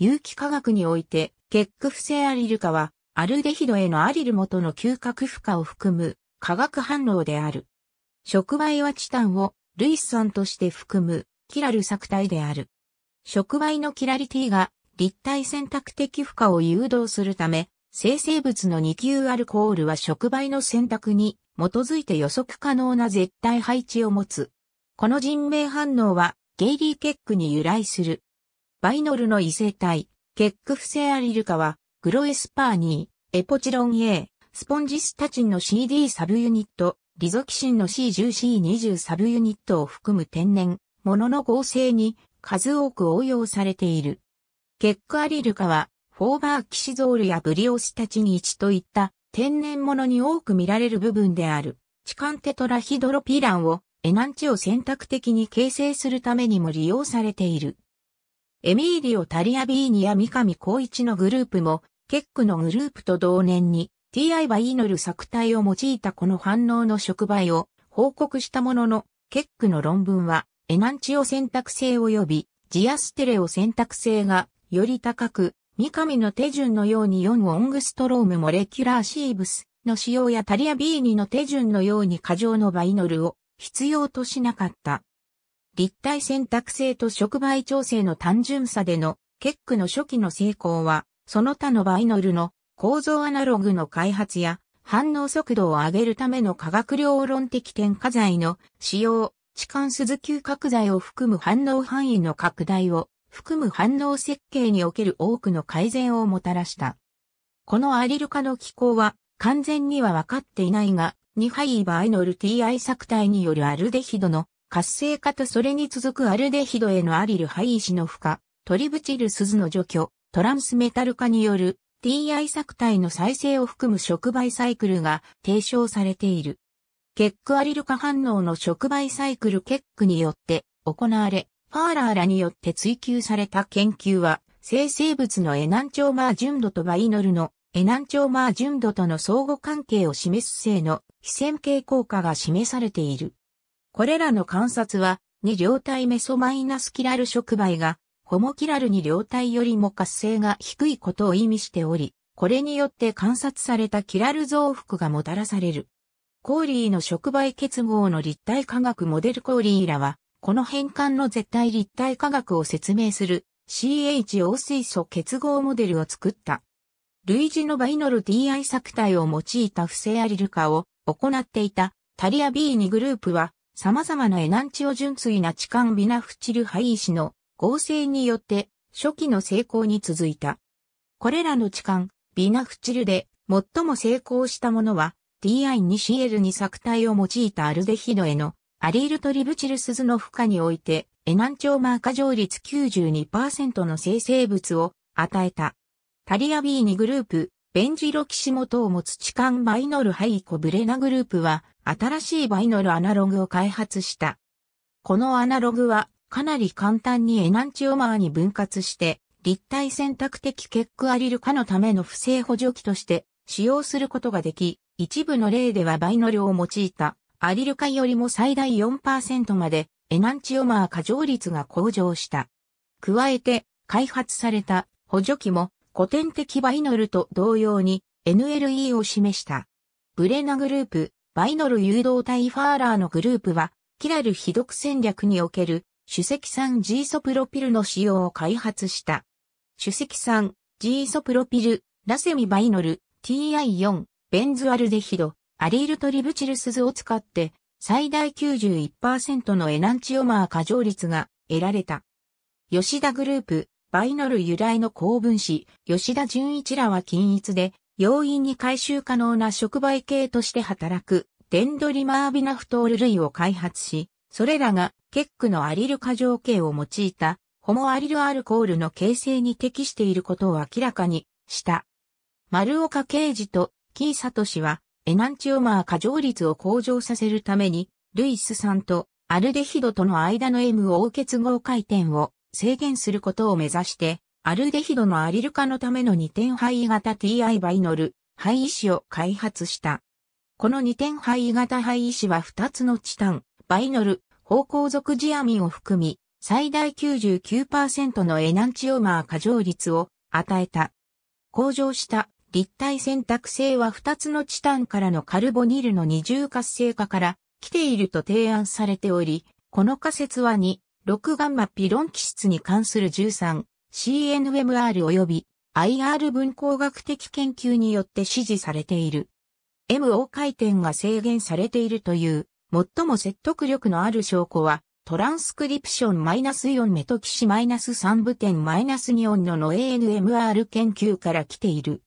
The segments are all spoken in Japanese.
有機化学において、結核性アリル化は、アルデヒドへのアリル元の嗅覚負荷を含む化学反応である。触媒はチタンを類酸として含むキラル作体である。触媒のキラリティが立体選択的負荷を誘導するため、生成物の二級アルコールは触媒の選択に基づいて予測可能な絶対配置を持つ。この人命反応はゲイリー結句に由来する。バイノルの異性体、結ックフセアリルカは、グロエスパーニー、エポチロン A、スポンジスタチンの CD サブユニット、リゾキシンの C10C20 サブユニットを含む天然、ものの合成に数多く応用されている。結クアリルカは、フォーバーキシゾールやブリオスタチニ1といった天然ものに多く見られる部分である、チカンテトラヒドロピランをエナンチを選択的に形成するためにも利用されている。エミーリオ・タリアビーニや三上イ一のグループも、ケックのグループと同年に、T.I. はイノル作体を用いたこの反応の触媒を報告したものの、ケックの論文は、エナンチオ選択性及び、ジアステレオ選択性が、より高く、三上の手順のように4ウォングストロームモレキュラーシーブスの使用やタリアビーニの手順のように過剰のバイノルを必要としなかった。立体選択性と触媒調整の単純さでの結句の初期の成功は、その他のバイノルの構造アナログの開発や反応速度を上げるための化学量論的添加剤の使用、置換鈴球拡剤を含む反応範囲の拡大を含む反応設計における多くの改善をもたらした。このアリル化の機構は完全には分かっていないが、2ハイバイノル TI 作体によるアルデヒドの活性化とそれに続くアルデヒドへのアリル廃止の負荷、トリブチルスズの除去、トランスメタル化による TI 作体の再生を含む触媒サイクルが提唱されている。結句アリル化反応の触媒サイクル結句によって行われ、ファーラーらによって追求された研究は、生成物のエナンチョーマー純度とバイノルのエナンチョーマー純度との相互関係を示す性の非線形効果が示されている。これらの観察は、二両体メソマイナスキラル触媒が、ホモキラルに両体よりも活性が低いことを意味しており、これによって観察されたキラル増幅がもたらされる。コーリーの触媒結合の立体化学モデルコーリーらは、この変換の絶対立体化学を説明する CHO 水素結合モデルを作った。類似のバイノル DI 作体を用いた不正アリル化を行っていたタリア B2 グループは様々なエナンチオ純粋な痴漢ビナフチルハイ石の合成によって初期の成功に続いた。これらの痴漢、ビナフチルで最も成功したものは DI2CL に作体を用いたアルデヒドへのアリールトリブチルスズの負荷においてエナンチオマーカ上率92%の生成物を与えた。タリア B2 グループベンジロキシ元を持つカン・バイノルハイコブレナグループは、新しいバイノルアナログを開発した。このアナログは、かなり簡単にエナンチオマーに分割して、立体選択的結果アリル化のための不正補助器として使用することができ、一部の例ではバイノルを用いたアリル化よりも最大4%までエナンチオマー過剰率が向上した。加えて開発された補助器も古典的バイノルと同様に NLE を示した。ブレナグループ、バイノル誘導体ファーラーのグループは、キラル非読戦略における、主石酸 G ソプロピルの使用を開発した。主石酸 G ソプロピル、ラセミバイノル、TI4、ベンズアルデヒド、アリールトリブチルスズを使って、最大91%のエナンチオマー過剰率が得られた。吉田グループ、バイノル由来の公文子、吉田純一らは均一で、容易に回収可能な触媒系として働く、デンドリマービナフトール類を開発し、それらがケックのアリル過剰系を用いた、ホモアリルアルコールの形成に適していることを明らかにした。丸岡刑事とキーサト氏は、エナンチオマー過剰率を向上させるために、ルイス酸とアルデヒドとの間の M o 結合回転を制限することを目指して、アルデヒドのアリル化のための二点配位型 TI バイノル、配位子を開発した。この二点配位型配位子は2つのチタン、バイノル、方向属ジアミンを含み、最大99%のエナンチオマー過剰率を与えた。向上した立体選択性は2つのチタンからのカルボニルの二重活性化から来ていると提案されており、この仮説は2、6ガンマピロン気質に関する 13CNMR 及び IR 分光学的研究によって支持されている。MO 回転が制限されているという最も説得力のある証拠はトランスクリプションマイナス -4 メトキシマイナス -3 部点マイナス -2 オンのの ANMR 研究から来ている。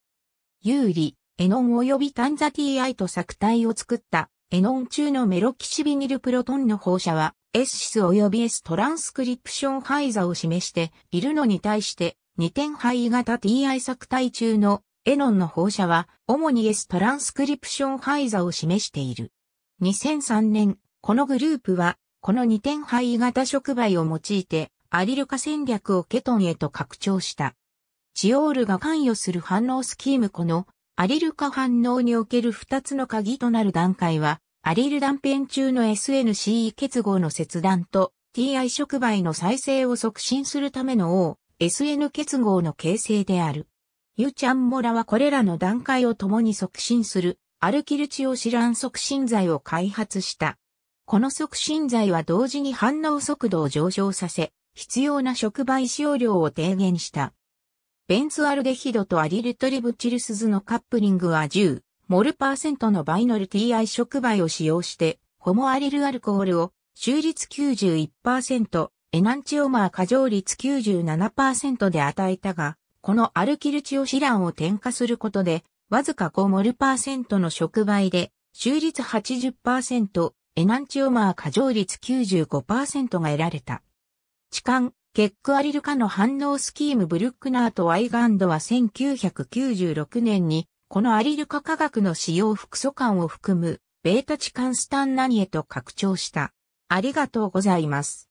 有利、エノン及びタンザ TI と作体を作ったエノン中のメロキシビニルプロトンの放射は S シス及び S トランスクリプション配座を示しているのに対して、二点配型 TI 作体中のエノンの放射は、主に S トランスクリプション配座を示している。2003年、このグループは、この二点配型触媒を用いて、アリル化戦略をケトンへと拡張した。チオールが関与する反応スキームこのアリル化反応における二つの鍵となる段階は、アリル断片中の SNCE 結合の切断と TI 触媒の再生を促進するための OSN 結合の形成である。ユチャンモラはこれらの段階を共に促進するアルキルチオシラン促進剤を開発した。この促進剤は同時に反応速度を上昇させ、必要な触媒使用量を低減した。ベンツアルデヒドとアリルトリブチルスズのカップリングは10、モルパーセントのバイノル TI 触媒を使用して、ホモアリルアルコールを、終率91%、エナンチオマー過剰率97%で与えたが、このアルキルチオシランを添加することで、わずか5モルパーセントの触媒で、終率80%、エナンチオマー過剰率95%が得られた。痴漢、ケックアリル化の反応スキームブルックナーとワイガンドは1996年にこのアリル化化学の使用複素間を含む、ベータチカンスタンナニエと拡張した。ありがとうございます。